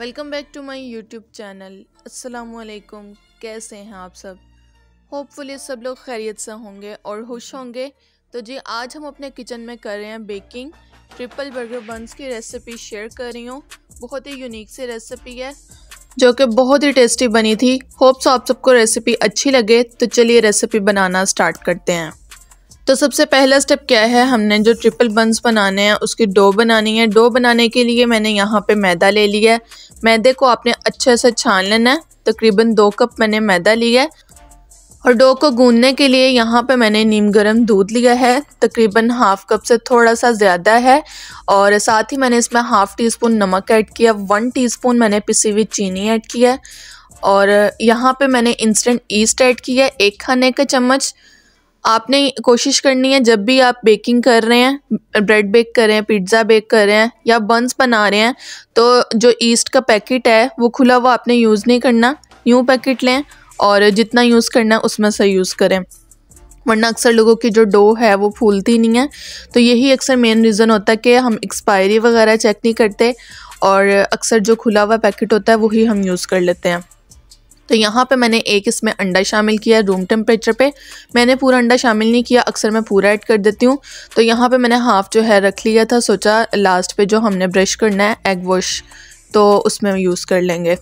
welcome back to my YouTube channel अस्सलाम वालेकुम कैसे हैं आप सब होपफुली सब लोग खैरियत से होंगे और खुश होंगे तो जी आज हम अपने किचन में कर रहे हैं बेकिंग ट्रिपल बर्गर बंस की रेसिपी शेयर कर रही हूँ बहुत ही यूनिक सी रेसिपी है जो कि बहुत ही टेस्टी बनी थी होप्स आप सबको रेसिपी अच्छी लगे तो चलिए रेसिपी बनाना स्टार्ट करते हैं तो सबसे पहला स्टेप क्या है हमने जो ट्रिपल बंस बनाने हैं उसकी डो बनानी है डो बनाने के लिए मैंने यहाँ पे मैदा ले लिया है मैदे को आपने अच्छे से छान लेना है तकरीबन दो कप मैंने मैदा लिया है और डो को गूंदने के लिए यहाँ पे मैंने नीम गर्म दूध लिया है तकरीबन हाफ़ कप से थोड़ा सा ज़्यादा है और साथ ही मैंने इसमें हाफ़ टी स्पून नमक ऐड किया वन टी स्पून मैंने पिसी हुई चीनी ऐड किया और यहाँ पे मैंने इंस्टेंट ईस्ट ऐड किया एक खाने का चम्मच आपने कोशिश करनी है जब भी आप बेकिंग कर रहे हैं ब्रेड बेक कर रहे हैं पिज्ज़ा बेक कर रहे हैं या बंस बना रहे हैं तो जो ईस्ट का पैकेट है वो खुला हुआ आपने यूज़ नहीं करना न्यू पैकेट लें और जितना यूज़ करना है उसमें से यूज़ करें वरना अक्सर लोगों की जो डो है वो फूलती नहीं है तो यही अक्सर मेन रीज़न होता है कि हम एक्सपायरी वगैरह चेक नहीं करते और अक्सर जो खुला हुआ पैकेट होता है वही हम यूज़ कर लेते हैं तो यहाँ पे मैंने एक इसमें अंडा शामिल किया है रूम टेम्परेचर पे मैंने पूरा अंडा शामिल नहीं किया अक्सर मैं पूरा ऐड कर देती हूँ तो यहाँ पे मैंने हाफ़ जो है रख लिया था सोचा लास्ट पे जो हमने ब्रश करना है एग वॉश तो उसमें यूज़ कर लेंगे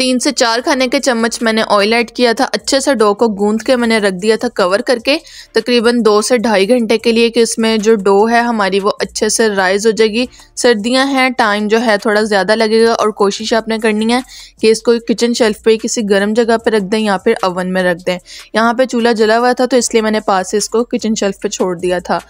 तीन से चार खाने के चम्मच मैंने ऑयल ऐड किया था अच्छे से डो को गूंद के मैंने रख दिया था कवर करके तकरीबन दो से ढाई घंटे के लिए कि इसमें जो डो है हमारी वो अच्छे से राइज हो जाएगी सर्दियां हैं टाइम जो है थोड़ा ज़्यादा लगेगा और कोशिश आपने करनी है कि इसको किचन शेल्फ पे किसी गर्म जगह पर रख दें या फिर अवन में रख दें यहाँ पर चूल्हा जला हुआ था तो इसलिए मैंने पास इसको किचन शेल्फ पर छोड़ दिया था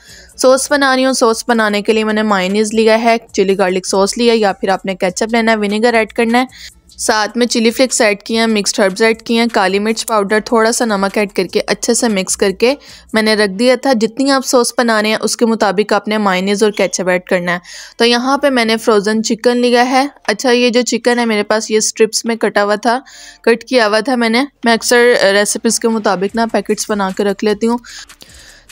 सॉस बना रही हूँ सॉस बनाने के लिए मैंने मायनीज लिया है चिली गार्लिक सॉस लिया या फिर आपने कैचअप लेना है विनेगर ऐड करना है साथ में चिली फ्लेक्स ऐड किए हैं मिक्सड हर्ब्स ऐड किए हैं काली मिर्च पाउडर थोड़ा सा नमक ऐड करके अच्छे से मिक्स करके मैंने रख दिया था जितनी आप सॉस बनाने हैं उसके मुताबिक आपने माइनेज और कैचअप ऐड करना है तो यहाँ पर मैंने फ्रोज़न चिकन लिया है अच्छा ये जो चिकन है मेरे पास ये स्ट्रिप्स में कटा हुआ था कट किया हुआ था मैंने मैं अक्सर रेसिपीज़ के मुताबिक ना पैकेट्स बना के रख लेती हूँ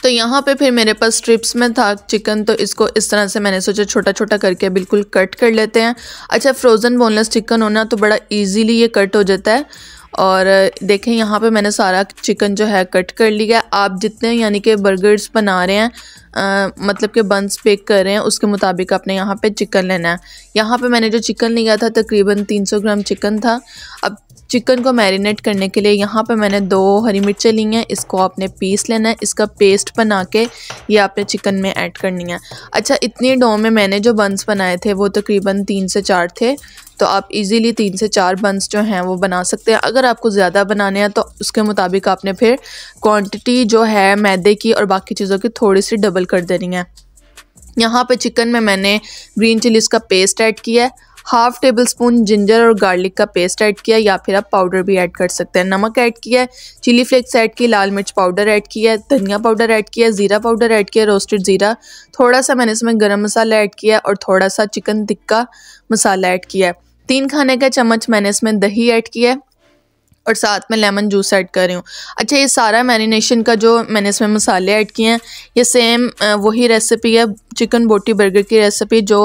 तो यहाँ पे फिर मेरे पास स्ट्रिप्स में था चिकन तो इसको इस तरह से मैंने सोचा छोटा छोटा करके बिल्कुल कट कर लेते हैं अच्छा फ्रोज़न बोनलेस चिकन होना तो बड़ा ईजीली ये कट हो जाता है और देखें यहाँ पे मैंने सारा चिकन जो है कट कर लिया आप जितने यानी कि बर्गर्स बना रहे हैं आ, मतलब के बंस पेक कर रहे हैं उसके मुताबिक आपने यहाँ पे चिकन लेना है यहाँ पे मैंने जो चिकन लिया था तकरीबन 300 ग्राम चिकन था अब चिकन को मैरिनेट करने के लिए यहाँ पे मैंने दो हरी मिर्चें ली हैं इसको आपने पीस लेना है इसका पेस्ट बना के ये आपने चिकन में ऐड करनी है अच्छा इतनी डो में मैंने जो बंस बनाए थे वो तकरीबन तीन से चार थे तो आप इजीली तीन से चार बंस जो हैं वो बना सकते हैं अगर आपको ज़्यादा बनाने हैं तो उसके मुताबिक आपने फिर क्वांटिटी जो है मैदे की और बाकी चीज़ों की थोड़ी सी डबल कर देनी है यहाँ पे चिकन में मैंने ग्रीन चिलीज़ का पेस्ट ऐड किया है हाफ़ टेबल स्पून जिंजर और गार्लिक का पेस्ट ऐड किया या फिर आप पाउडर भी ऐड कर सकते हैं नमक ऐड किया है चिली फ्लेक्स ऐड किया लाल मिर्च पाउडर ऐड किया है धनिया पाउडर ऐड किया ज़ीरा पाउडर ऐड किया रोस्टेड ज़ीरा थोड़ा सा मैंने इसमें गरम मसाला ऐड किया और थोड़ा सा चिकन टिक्का मसाला ऐड किया है तीन खाने का चम्मच मैंने इसमें दही ऐड किया है और साथ में लेमन जूस ऐड कर रही हूँ अच्छा ये सारा मैरिनेशन का जो मैंने इसमें मसाले ऐड किए हैं ये सेम वही रेसिपी है चिकन बोटी बर्गर की रेसिपी जो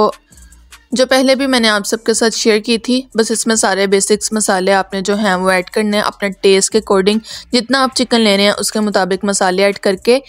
जो पहले भी मैंने आप सबके साथ शेयर की थी बस इसमें सारे बेसिक्स मसाले आपने जो हैं वो ऐड करने हैं अपने टेस्ट के अकॉर्डिंग जितना आप चिकन ले रहे हैं उसके मुताबिक मसाले ऐड करके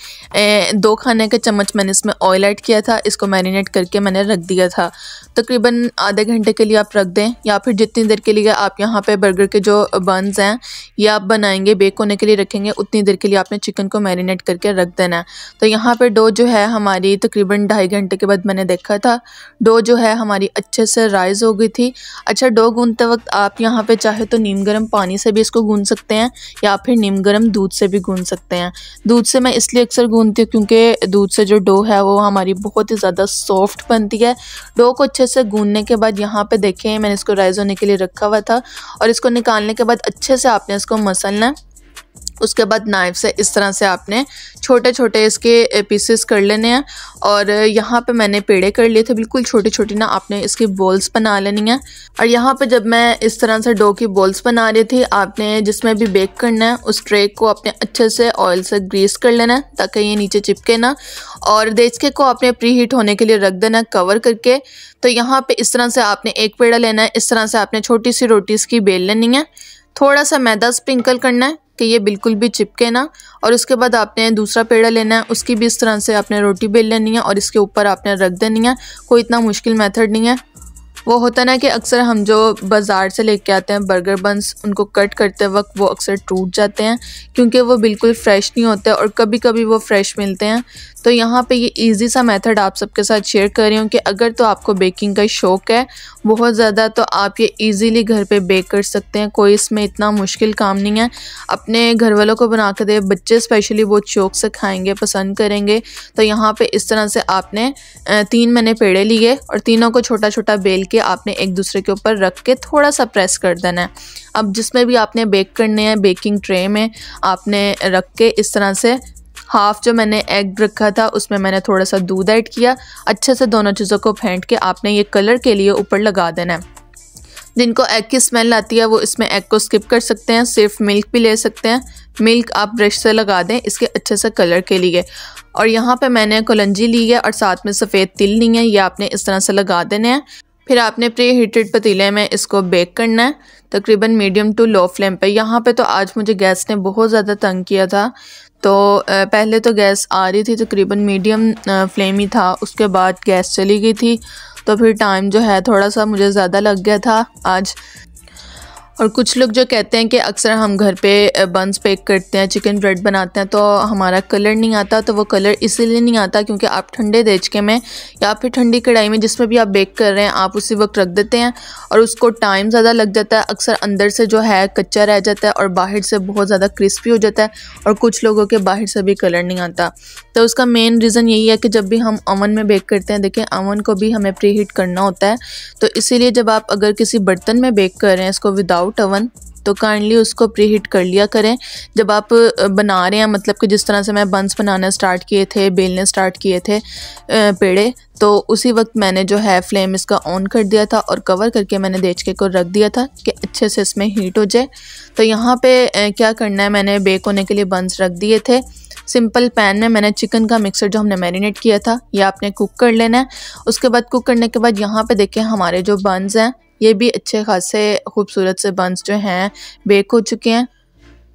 दो खाने के चम्मच मैंने इसमें ऑयल ऐड किया था इसको मैरिनेट करके मैंने रख दिया था तकरीबन आधे घंटे के लिए आप रख दें या फिर जितनी देर के लिए आप यहाँ पर बर्गर के जो बंस हैं ये आप बनाएंगे बेक होने के लिए रखेंगे उतनी देर के लिए आपने चिकन को मैरिनेट करके रख देना है तो यहाँ पर डो जो है हमारी तकरीबन ढाई घंटे के बाद मैंने देखा था डो जो है हमारी अच्छे से राइज हो गई थी अच्छा डो गूंधते वक्त आप यहाँ पे चाहे तो नीम गर्म पानी से भी इसको गूंध सकते हैं या फिर नीम गर्म दूध से भी गूंध सकते हैं दूध से मैं इसलिए अक्सर गूंदती हूँ क्योंकि दूध से जो डो है वो हमारी बहुत ही ज़्यादा सॉफ्ट बनती है डो को अच्छे से गूंदने के बाद यहाँ पर देखें मैंने इसको राइज होने के लिए रखा हुआ था और इसको निकालने के बाद अच्छे से आपने इसको मसलना है उसके बाद नाइफ से इस तरह से आपने छोटे छोटे इसके पीसेस कर लेने हैं और यहाँ पे मैंने पेड़े कर लिए थे बिल्कुल छोटे छोटे ना आपने इसकी बॉल्स बना लेनी है और यहाँ पे जब मैं इस तरह से डो की बॉल्स बना रही थी आपने जिसमें भी बेक करना है उस ट्रे को आपने अच्छे से ऑयल से ग्रीस कर लेना है ताकि ये नीचे चिपके ना और देचके को आपने प्री हीट होने के लिए रख देना कवर करके तो यहाँ पर इस तरह से आपने एक पेड़ा लेना है इस तरह से आपने छोटी सी रोटीज़ की बेल लेनी है थोड़ा सा मैदा स्प्रिंकल करना है कि ये बिल्कुल भी चिपके ना और उसके बाद आपने दूसरा पेड़ा लेना है उसकी भी इस तरह से आपने रोटी बेल लेनी है और इसके ऊपर आपने रख देनी है कोई इतना मुश्किल मेथड नहीं है वो होता ना कि अक्सर हम जो बाज़ार से लेके आते हैं बर्गर बंस उनको कट करते वक्त वो अक्सर टूट जाते हैं क्योंकि वो बिल्कुल फ़्रेश नहीं होते और कभी कभी वो फ़्रेश मिलते हैं तो यहाँ पे ये इजी सा मेथड आप सबके साथ शेयर कर रही हूँ कि अगर तो आपको बेकिंग का शौक़ है बहुत ज़्यादा तो आप ये इजीली घर पे बेक कर सकते हैं कोई इसमें इतना मुश्किल काम नहीं है अपने घर वालों को बना कर दे बच्चे स्पेशली बहुत शौक से खाएंगे पसंद करेंगे तो यहाँ पर इस तरह से आपने तीन मैंने पेड़े लिए और तीनों को छोटा छोटा बेल करके आपने एक दूसरे के ऊपर रख के थोड़ा सा प्रेस कर देना है अब जिसमें भी आपने बेक करने हैं बेकिंग ट्रे में आपने रख के इस तरह से हाफ जो मैंने एग रखा था उसमें मैंने थोड़ा सा दूध ऐड किया अच्छे से दोनों चीज़ों को फेंट के आपने ये कलर के लिए ऊपर लगा देना है जिनको एग की स्मेल आती है वो इसमें एग को स्किप कर सकते हैं सिर्फ मिल्क भी ले सकते हैं मिल्क आप ब्रश से लगा दें इसके अच्छे से कलर के लिए और यहाँ पे मैंने कोलंजी ली है और साथ में सफ़ेद तिल ली है ये आपने इस तरह से लगा देने हैं फिर आपने प्री हीटेड पतीले में इसको बेक करना है तकरीबन मीडियम टू लो फ्लेम पे यहाँ पे तो आज मुझे गैस ने बहुत ज़्यादा तंग किया था तो पहले तो गैस आ रही थी तकरीबन मीडियम फ्लेम ही था उसके बाद गैस चली गई थी तो फिर टाइम जो है थोड़ा सा मुझे ज़्यादा लग गया था आज और कुछ लोग जो कहते हैं कि अक्सर हम घर पे बंस पेक करते हैं चिकन ब्रेड बनाते हैं तो हमारा कलर नहीं आता तो वो कलर इसीलिए नहीं आता क्योंकि आप ठंडे देचके में या फिर ठंडी कढ़ाई में जिसमें भी आप बेक कर रहे हैं आप उसी वक्त रख देते हैं और उसको टाइम ज़्यादा लग जाता है अक्सर अंदर से जो है कच्चा रह जाता है और बाहर से बहुत ज़्यादा क्रिस्पी हो जाता है और कुछ लोगों के बाहर से भी कलर नहीं आता तो उसका मेन रीज़न यही है कि जब भी हम अवन में बेक करते हैं देखें अवन को भी हमें प्री हीट करना होता है तो इसीलिए जब आप अगर किसी बर्तन में बेक कर रहे हैं इसको विदाउट विदाउट अवन तो काइंडली उसको प्री हीट कर लिया करें जब आप बना रहे हैं मतलब कि जिस तरह से मैं बंस बनाना स्टार्ट किए थे बेलने स्टार्ट किए थे पेड़े तो उसी वक्त मैंने जो है फ्लेम इसका ऑन कर दिया था और कवर करके मैंने देचके को रख दिया था कि अच्छे से इसमें हीट हो जाए तो यहाँ पे क्या करना है मैंने बेक होने के लिए बंस रख दिए थे सिंपल पैन में मैंने चिकन का मिक्सर जो हमने मैरिनेट किया था ये आपने कुक कर लेना है उसके बाद कुक करने के बाद यहाँ पे देखें हमारे जो बंस हैं ये भी अच्छे खासे खूबसूरत से बंस जो हैं बेक हो चुके हैं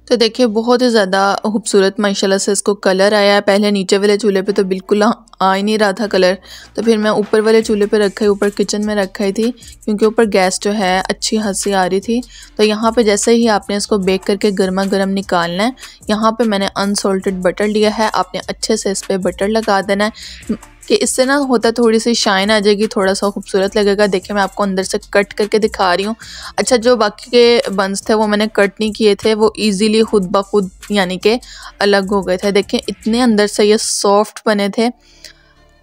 तो देखिए बहुत ही ज़्यादा खूबसूरत माशाल्लाह से इसको कलर आया है पहले नीचे वाले चूल्हे पे तो बिल्कुल आ ही नहीं रहा था कलर तो फिर मैं ऊपर वाले चूल्हे पे रखा ही ऊपर किचन में रखा ही थी क्योंकि ऊपर गैस जो है अच्छी हंसी आ रही थी तो यहाँ पे जैसे ही आपने इसको बेक करके गर्मा गर्म निकालना है यहाँ पर मैंने अनसोल्टेड बटर लिया है आपने अच्छे से इस पर बटर लगा देना है कि इससे ना होता थोड़ी सी शाइन आ जाएगी थोड़ा सा खूबसूरत लगेगा देखिए मैं आपको अंदर से कट करके दिखा रही हूँ अच्छा जो बाकी के बंस थे वो मैंने कट नहीं किए थे वो ईज़िली खुद ब खुद यानी कि अलग हो गए थे देखें इतने अंदर से ये सॉफ्ट बने थे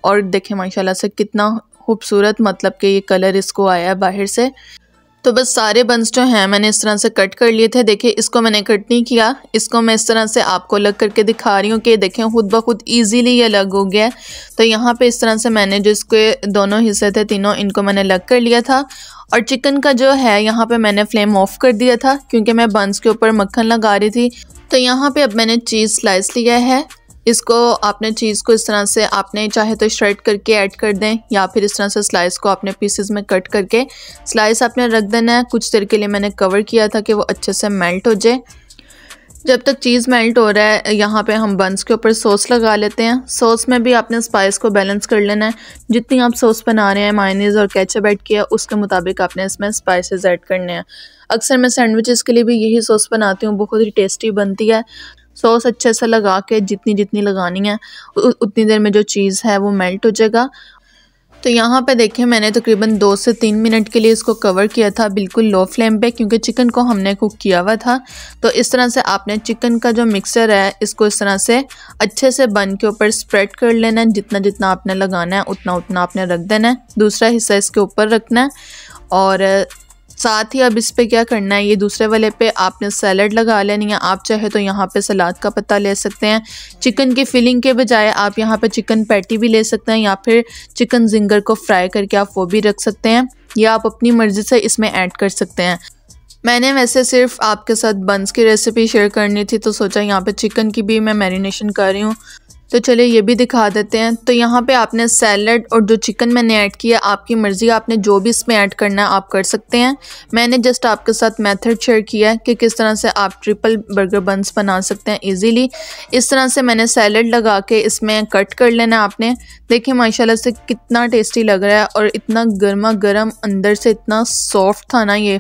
और देखें माशाला से कितना खूबसूरत मतलब कि ये कलर इसको आया है बाहर से तो बस सारे बंस जो हैं मैंने इस तरह से कट कर लिए थे देखिए इसको मैंने कट नहीं किया इसको मैं इस तरह से आपको अलग करके दिखा रही हूँ कि देखें खुद ब खुद ईजीली ये अलग हो गया तो यहाँ पे इस तरह से मैंने जो इसके दोनों हिस्से थे तीनों इनको मैंने अलग कर लिया था और चिकन का जो है यहाँ पर मैंने फ्लेम ऑफ कर दिया था क्योंकि मैं बंस के ऊपर मक्खन लगा रही थी तो यहाँ पे अब मैंने चीज़ स्लाइस लिया है इसको आपने चीज़ को इस तरह से आपने चाहे तो श्रेड करके ऐड कर दें या फिर इस तरह से स्लाइस को आपने पीसेस में कट करके स्लाइस आपने रख देना है कुछ देर के लिए मैंने कवर किया था कि वो अच्छे से मेल्ट हो जाए जब तक चीज़ मेल्ट हो रहा है यहाँ पे हम बंस के ऊपर सॉस लगा लेते हैं सॉस में भी आपने स्पाइस को बैलेंस कर लेना है जितनी आप सॉस बना रहे हैं मायनीज़ और कैचअप ऐड किया उसके मुताबिक आपने इसमें स्पाइसेस ऐड करने हैं अक्सर मैं सैंडविचेस के लिए भी यही सॉस बनाती हूँ बहुत ही टेस्टी बनती है सॉस अच्छे से लगा के जितनी जितनी लगानी है उतनी देर में जो चीज़ है वो मेल्ट हो जाएगा तो यहाँ पे देखिए मैंने तकरीबन दो से तीन मिनट के लिए इसको कवर किया था बिल्कुल लो फ्लेम पे क्योंकि चिकन को हमने कुक किया हुआ था तो इस तरह से आपने चिकन का जो मिक्सर है इसको इस तरह से अच्छे से बन के ऊपर स्प्रेड कर लेना है जितना जितना आपने लगाना है उतना उतना आपने रख देना है दूसरा हिस्सा इसके ऊपर रखना है और साथ ही अब इस पर क्या करना है ये दूसरे वाले पे आपने सैलड लगा लेनी है आप चाहे तो यहाँ पे सलाद का पत्ता ले सकते हैं चिकन की फिलिंग के बजाय आप यहाँ पे चिकन पैटी भी ले सकते हैं या फिर चिकन जिंगर को फ्राई करके आप वो भी रख सकते हैं या आप अपनी मर्ज़ी से इसमें ऐड कर सकते हैं मैंने वैसे सिर्फ आपके साथ बंस की रेसिपी शेयर करनी थी तो सोचा यहाँ पर चिकन की भी मैं मैरिनेशन कर रही हूँ तो चलिए ये भी दिखा देते हैं तो यहाँ पे आपने सैलड और जो चिकन मैंने ऐड किया आपकी मर्ज़ी आपने जो भी इसमें ऐड करना है आप कर सकते हैं मैंने जस्ट आपके साथ मेथड शेयर किया है कि किस तरह से आप ट्रिपल बर्गर बंस बना सकते हैं इजीली इस तरह से मैंने सैलड लगा के इसमें कट कर लेना आपने देखिए माशा से कितना टेस्टी लग रहा है और इतना गर्मा गर्म अंदर से इतना सॉफ्ट था ना ये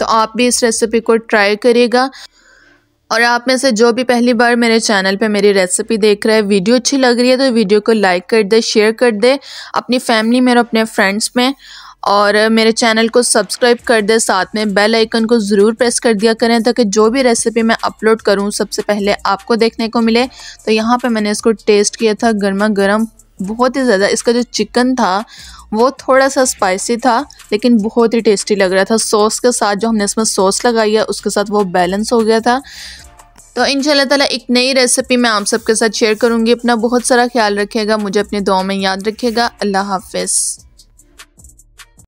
तो आप भी इस रेसिपी को ट्राई करिएगा और आप में से जो भी पहली बार मेरे चैनल पे मेरी रेसिपी देख रहा है वीडियो अच्छी लग रही है तो वीडियो को लाइक कर दे शेयर कर दे अपनी फैमिली में और अपने फ्रेंड्स में और मेरे चैनल को सब्सक्राइब कर दे साथ में बेल आइकन को ज़रूर प्रेस कर दिया करें ताकि जो भी रेसिपी मैं अपलोड करूँ सबसे पहले आपको देखने को मिले तो यहाँ पर मैंने इसको टेस्ट किया था गर्मा गर्म बहुत ही ज़्यादा इसका जो चिकन था वो थोड़ा सा स्पाइसी था लेकिन बहुत ही टेस्टी लग रहा था सॉस के साथ जो हमने इसमें सॉस लगाई है उसके साथ वो बैलेंस हो गया था तो इन ताला एक नई रेसिपी मैं आप सबके साथ शेयर करूँगी अपना बहुत सारा ख्याल रखिएगा मुझे अपने दुआ में याद रखिएगा अल्लाह हाफिज़